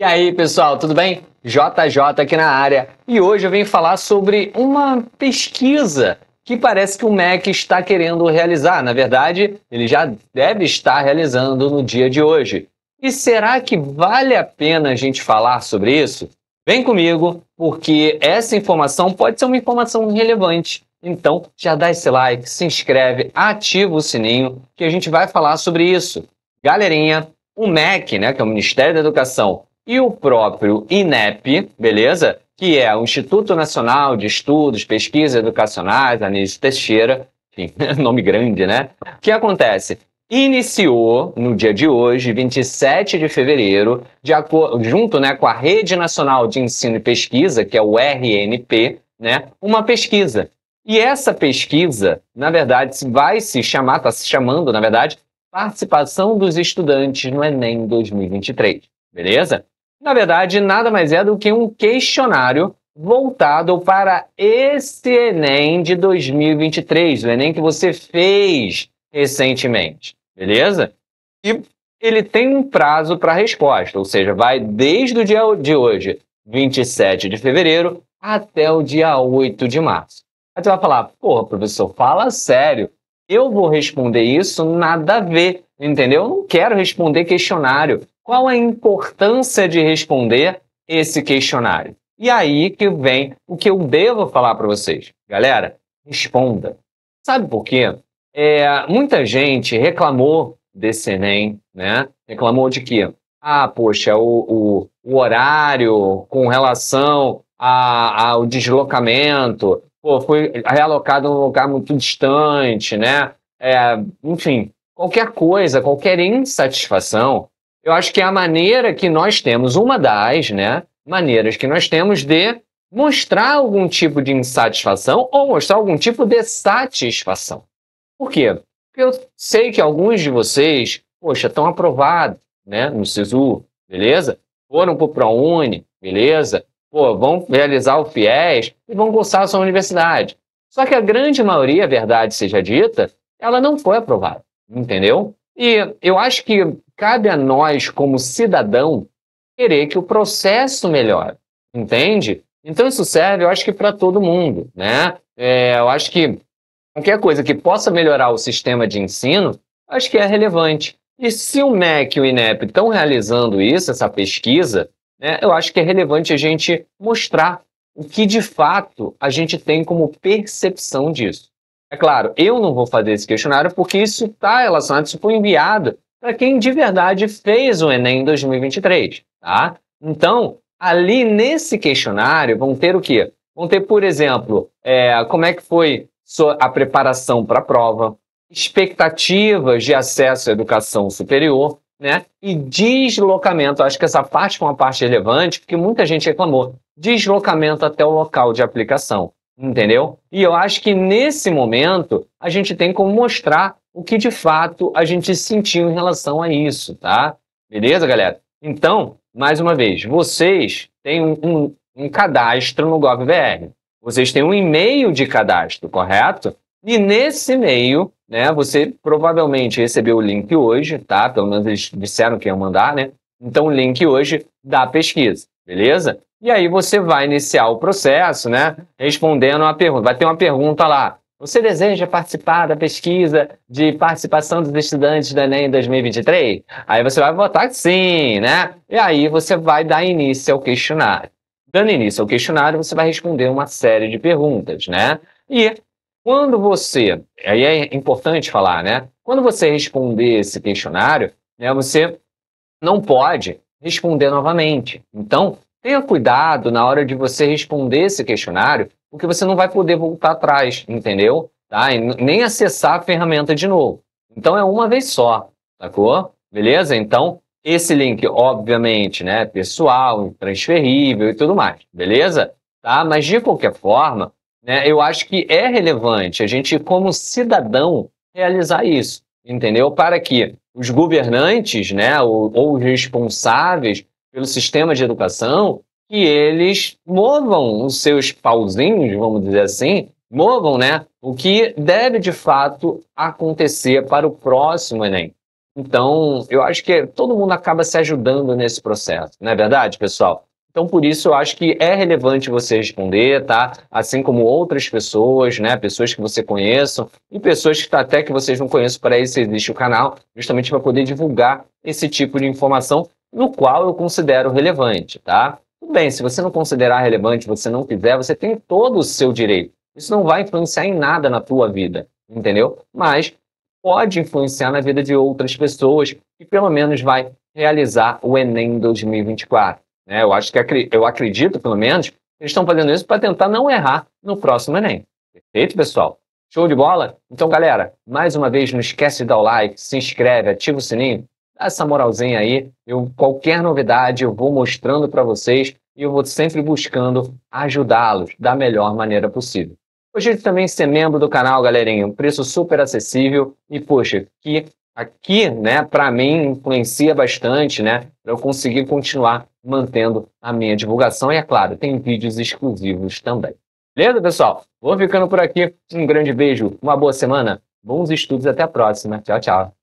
E aí, pessoal, tudo bem? JJ aqui na área. E hoje eu vim falar sobre uma pesquisa que parece que o MEC está querendo realizar. Na verdade, ele já deve estar realizando no dia de hoje. E será que vale a pena a gente falar sobre isso? Vem comigo, porque essa informação pode ser uma informação relevante. Então, já dá esse like, se inscreve, ativa o sininho, que a gente vai falar sobre isso. Galerinha, o MEC, né, que é o Ministério da Educação, e o próprio INEP, beleza? Que é o Instituto Nacional de Estudos, Pesquisas Educacionais, Anísio Teixeira, enfim, nome grande, né? O que acontece? Iniciou no dia de hoje, 27 de fevereiro, de junto né, com a Rede Nacional de Ensino e Pesquisa, que é o RNP, né, uma pesquisa. E essa pesquisa, na verdade, vai se chamar, está se chamando, na verdade, Participação dos Estudantes no Enem 2023. Beleza? Na verdade, nada mais é do que um questionário voltado para esse Enem de 2023, o Enem que você fez recentemente, beleza? E ele tem um prazo para resposta, ou seja, vai desde o dia de hoje, 27 de fevereiro, até o dia 8 de março. Aí você vai falar, porra, professor, fala sério. Eu vou responder isso, nada a ver, entendeu? Eu não quero responder questionário qual a importância de responder esse questionário. E aí que vem o que eu devo falar para vocês. Galera, responda. Sabe por quê? É, muita gente reclamou desse Enem, né? Reclamou de que, ah, poxa, o, o, o horário com relação a, ao deslocamento, pô, foi realocado em um lugar muito distante, né? É, enfim, qualquer coisa, qualquer insatisfação eu acho que é a maneira que nós temos, uma das né, maneiras que nós temos de mostrar algum tipo de insatisfação ou mostrar algum tipo de satisfação. Por quê? Porque eu sei que alguns de vocês, poxa, estão aprovados né, no SISU, beleza? Foram para o ProUni, beleza? Pô, vão realizar o FIES e vão cursar a sua universidade. Só que a grande maioria, verdade seja dita, ela não foi aprovada, entendeu? E eu acho que cabe a nós, como cidadão, querer que o processo melhore, entende? Então isso serve, eu acho que para todo mundo, né? É, eu acho que qualquer coisa que possa melhorar o sistema de ensino, acho que é relevante. E se o MEC e o INEP estão realizando isso, essa pesquisa, né, eu acho que é relevante a gente mostrar o que de fato a gente tem como percepção disso. É claro, eu não vou fazer esse questionário porque isso está relacionado, isso foi enviado para quem de verdade fez o Enem 2023, tá? Então, ali nesse questionário vão ter o quê? Vão ter, por exemplo, é, como é que foi a preparação para a prova, expectativas de acesso à educação superior, né? E deslocamento. Acho que essa parte foi uma parte relevante, porque muita gente reclamou. Deslocamento até o local de aplicação entendeu? E eu acho que nesse momento a gente tem como mostrar o que de fato a gente sentiu em relação a isso, tá? Beleza, galera? Então, mais uma vez, vocês têm um, um, um cadastro no GovBR. Vocês têm um e-mail de cadastro, correto? E nesse e-mail, né, você provavelmente recebeu o link hoje, tá? Pelo menos eles disseram que iam mandar, né? Então, o link hoje da pesquisa. Beleza? E aí você vai iniciar o processo, né? Respondendo a pergunta. Vai ter uma pergunta lá. Você deseja participar da pesquisa de participação dos estudantes do Enem 2023? Aí você vai votar sim, né? E aí você vai dar início ao questionário. Dando início ao questionário, você vai responder uma série de perguntas, né? E quando você, aí é importante falar, né? Quando você responder esse questionário, né, você não pode responder novamente. Então, Tenha cuidado na hora de você responder esse questionário, porque você não vai poder voltar atrás, entendeu? Tá? E nem acessar a ferramenta de novo. Então é uma vez só, sacou? Beleza? Então, esse link, obviamente, né, pessoal, transferível e tudo mais, beleza? Tá? Mas de qualquer forma, né, eu acho que é relevante a gente, como cidadão, realizar isso, entendeu? Para que os governantes, né, ou, ou os responsáveis pelo sistema de educação que eles movam os seus pauzinhos, vamos dizer assim, movam, né, o que deve de fato acontecer para o próximo Enem. Então, eu acho que todo mundo acaba se ajudando nesse processo, não é verdade, pessoal? Então, por isso, eu acho que é relevante você responder, tá? Assim como outras pessoas, né? Pessoas que você conheçam e pessoas que até que vocês não conheçam, para isso existe o canal, justamente para poder divulgar esse tipo de informação no qual eu considero relevante, tá? Tudo bem, se você não considerar relevante, você não quiser, você tem todo o seu direito. Isso não vai influenciar em nada na tua vida, entendeu? Mas pode influenciar na vida de outras pessoas que pelo menos vai realizar o Enem 2024. Né? Eu acho que eu acredito, pelo menos, que eles estão fazendo isso para tentar não errar no próximo Enem. Perfeito, pessoal? Show de bola? Então, galera, mais uma vez, não esquece de dar o like, se inscreve, ativa o sininho essa moralzinha aí. Eu qualquer novidade eu vou mostrando para vocês e eu vou sempre buscando ajudá-los da melhor maneira possível. Hoje também ser membro do canal, galerinha, um preço super acessível e poxa, que aqui, né, para mim influencia bastante, né, para eu conseguir continuar mantendo a minha divulgação e é claro, tem vídeos exclusivos também. Beleza, pessoal? Vou ficando por aqui. Um grande beijo, uma boa semana, bons estudos, até a próxima. Tchau, tchau.